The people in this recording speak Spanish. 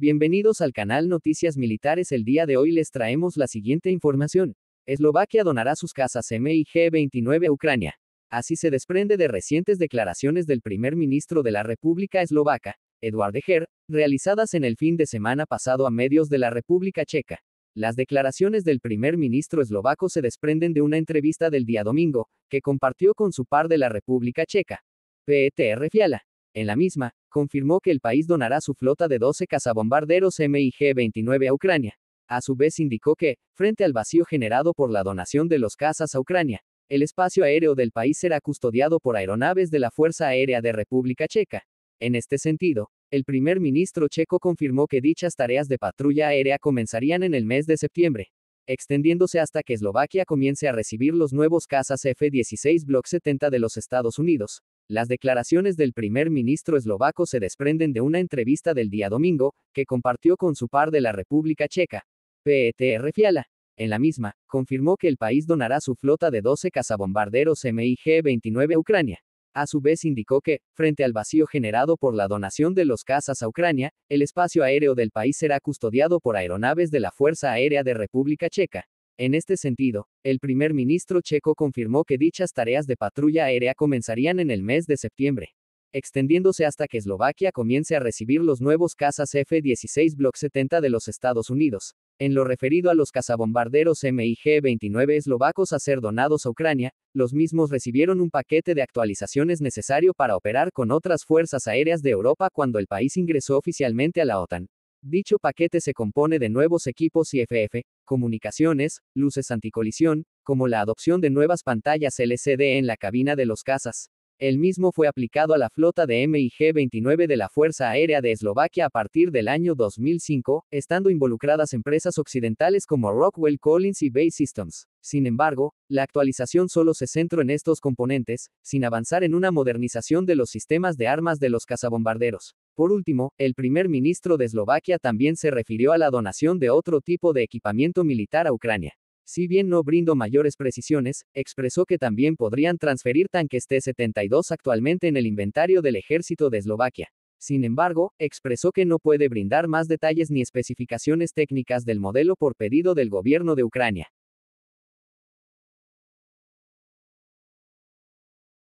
Bienvenidos al canal Noticias Militares. El día de hoy les traemos la siguiente información. Eslovaquia donará sus casas MIG 29 a Ucrania. Así se desprende de recientes declaraciones del primer ministro de la República Eslovaca, Eduard Eger, realizadas en el fin de semana pasado a medios de la República Checa. Las declaraciones del primer ministro eslovaco se desprenden de una entrevista del día domingo, que compartió con su par de la República Checa, P.E.T.R. Fiala. En la misma, confirmó que el país donará su flota de 12 cazabombarderos MiG-29 a Ucrania. A su vez indicó que, frente al vacío generado por la donación de los cazas a Ucrania, el espacio aéreo del país será custodiado por aeronaves de la Fuerza Aérea de República Checa. En este sentido, el primer ministro checo confirmó que dichas tareas de patrulla aérea comenzarían en el mes de septiembre, extendiéndose hasta que Eslovaquia comience a recibir los nuevos cazas F-16 Block 70 de los Estados Unidos. Las declaraciones del primer ministro eslovaco se desprenden de una entrevista del día domingo, que compartió con su par de la República Checa, PETR Fiala. En la misma, confirmó que el país donará su flota de 12 cazabombarderos MIG-29 a Ucrania. A su vez indicó que, frente al vacío generado por la donación de los cazas a Ucrania, el espacio aéreo del país será custodiado por aeronaves de la Fuerza Aérea de República Checa. En este sentido, el primer ministro checo confirmó que dichas tareas de patrulla aérea comenzarían en el mes de septiembre, extendiéndose hasta que Eslovaquia comience a recibir los nuevos cazas F-16 Block 70 de los Estados Unidos. En lo referido a los cazabombarderos MIG-29 eslovacos a ser donados a Ucrania, los mismos recibieron un paquete de actualizaciones necesario para operar con otras fuerzas aéreas de Europa cuando el país ingresó oficialmente a la OTAN. Dicho paquete se compone de nuevos equipos IFF, comunicaciones, luces anticolisión, como la adopción de nuevas pantallas LCD en la cabina de los cazas. El mismo fue aplicado a la flota de MIG-29 de la Fuerza Aérea de Eslovaquia a partir del año 2005, estando involucradas empresas occidentales como Rockwell Collins y Bay Systems. Sin embargo, la actualización solo se centró en estos componentes, sin avanzar en una modernización de los sistemas de armas de los cazabombarderos. Por último, el primer ministro de Eslovaquia también se refirió a la donación de otro tipo de equipamiento militar a Ucrania. Si bien no brindó mayores precisiones, expresó que también podrían transferir tanques T-72 actualmente en el inventario del ejército de Eslovaquia. Sin embargo, expresó que no puede brindar más detalles ni especificaciones técnicas del modelo por pedido del gobierno de Ucrania.